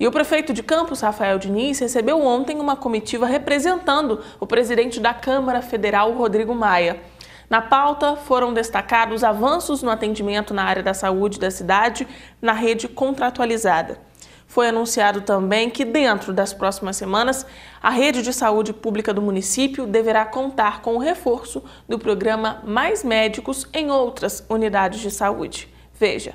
E o prefeito de Campos, Rafael Diniz, recebeu ontem uma comitiva representando o presidente da Câmara Federal, Rodrigo Maia. Na pauta foram destacados avanços no atendimento na área da saúde da cidade na rede contratualizada. Foi anunciado também que, dentro das próximas semanas, a rede de saúde pública do município deverá contar com o reforço do programa Mais Médicos em outras unidades de saúde. Veja.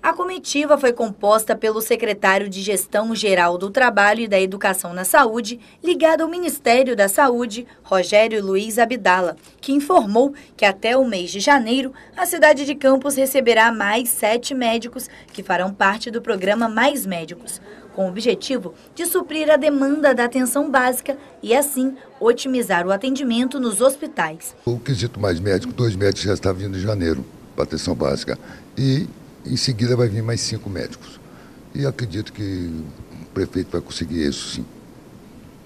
A comitiva foi composta pelo secretário de Gestão Geral do Trabalho e da Educação na Saúde, ligado ao Ministério da Saúde, Rogério Luiz Abdala, que informou que até o mês de janeiro a cidade de Campos receberá mais sete médicos que farão parte do programa Mais Médicos, com o objetivo de suprir a demanda da atenção básica e, assim, otimizar o atendimento nos hospitais. O quesito Mais Médico, dois médicos já está vindo em janeiro para atenção básica. E em seguida vai vir mais cinco médicos. E acredito que o prefeito vai conseguir isso, sim.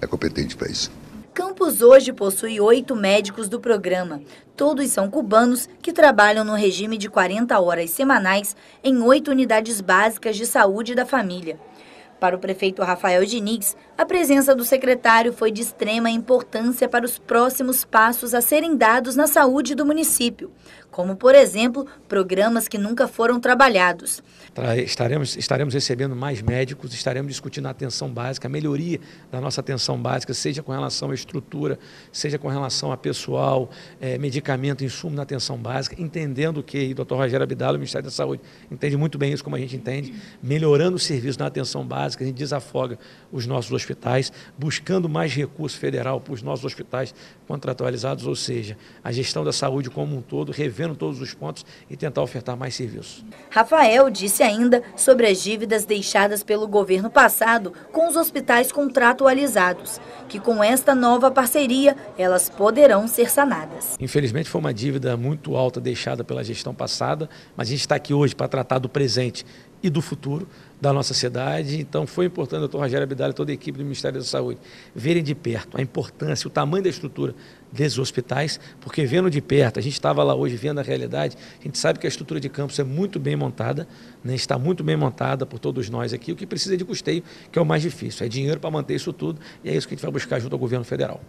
É competente para isso. Campos hoje possui oito médicos do programa. Todos são cubanos que trabalham no regime de 40 horas semanais em oito unidades básicas de saúde da família. Para o prefeito Rafael Diniz, a presença do secretário foi de extrema importância para os próximos passos a serem dados na saúde do município, como, por exemplo, programas que nunca foram trabalhados. Estaremos, estaremos recebendo mais médicos, estaremos discutindo a atenção básica, a melhoria da nossa atenção básica, seja com relação à estrutura, seja com relação a pessoal, é, medicamento, insumo na atenção básica, entendendo que, e o doutor Rogério Abidal, o Ministério da Saúde, entende muito bem isso como a gente entende, melhorando o serviço na atenção básica, que a gente desafoga os nossos hospitais, buscando mais recurso federal para os nossos hospitais contratualizados, ou seja, a gestão da saúde como um todo, revendo todos os pontos e tentar ofertar mais serviços. Rafael disse ainda sobre as dívidas deixadas pelo governo passado com os hospitais contratualizados, que com esta nova parceria elas poderão ser sanadas. Infelizmente foi uma dívida muito alta deixada pela gestão passada, mas a gente está aqui hoje para tratar do presente e do futuro da nossa cidade. Então, foi importante, doutor Rogério Abidal e toda a equipe do Ministério da Saúde verem de perto a importância, o tamanho da estrutura desses hospitais, porque vendo de perto, a gente estava lá hoje vendo a realidade, a gente sabe que a estrutura de campus é muito bem montada, né? está muito bem montada por todos nós aqui, o que precisa de custeio, que é o mais difícil, é dinheiro para manter isso tudo, e é isso que a gente vai buscar junto ao governo federal.